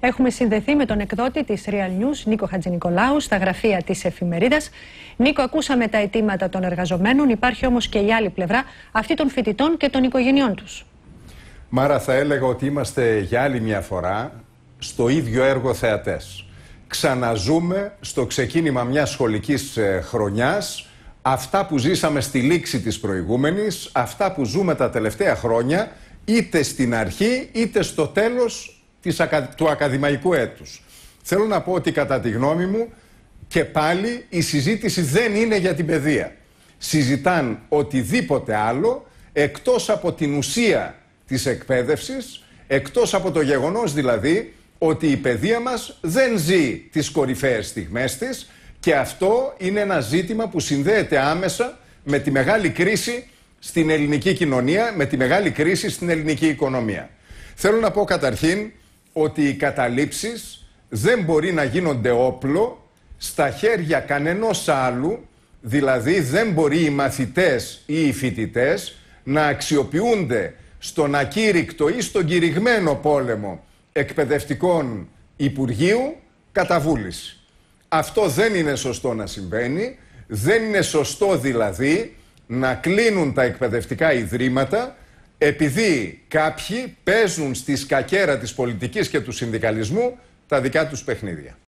Έχουμε συνδεθεί με τον εκδότη της Real News, Νίκο Χατζηνικολάου, στα γραφεία της εφημερίδας. Νίκο, ακούσαμε τα αιτήματα των εργαζομένων, υπάρχει όμως και η άλλη πλευρά, αυτή των φοιτητών και των οικογενειών τους. Μάρα, θα έλεγα ότι είμαστε για άλλη μια φορά στο ίδιο έργο θεατές. Ξαναζούμε στο ξεκίνημα μιας σχολικής ε, χρονιάς αυτά που ζήσαμε στη λήξη της προηγούμενης, αυτά που ζούμε τα τελευταία χρόνια, είτε στην αρχή είτε στο τέλος της, του ακαδημαϊκού έτους. Θέλω να πω ότι κατά τη γνώμη μου και πάλι η συζήτηση δεν είναι για την παιδεία. Συζητάν οτιδήποτε άλλο εκτός από την ουσία της εκπαίδευσης, εκτός από το γεγονός δηλαδή ότι η παιδεία μας δεν ζει τις κορυφαίες στιγμές της και αυτό είναι ένα ζήτημα που συνδέεται άμεσα με τη μεγάλη κρίση στην ελληνική κοινωνία, με τη μεγάλη κρίση στην ελληνική οικονομία. Θέλω να πω καταρχήν ότι οι καταλήψεις δεν μπορεί να γίνονται όπλο στα χέρια κανενός άλλου, δηλαδή δεν μπορεί οι μαθητές ή οι φοιτητές να αξιοποιούνται στον ακήρυκτο ή στον κηρυγμένο πόλεμο εκπαιδευτικών Υπουργείου κατά βούληση. Αυτό δεν είναι σωστό να συμβαίνει, δεν είναι σωστό δηλαδή να κλείνουν τα εκπαιδευτικά ιδρύματα επειδή κάποιοι παίζουν στη σκακέρα της πολιτικής και του συνδικαλισμού τα δικά τους παιχνίδια.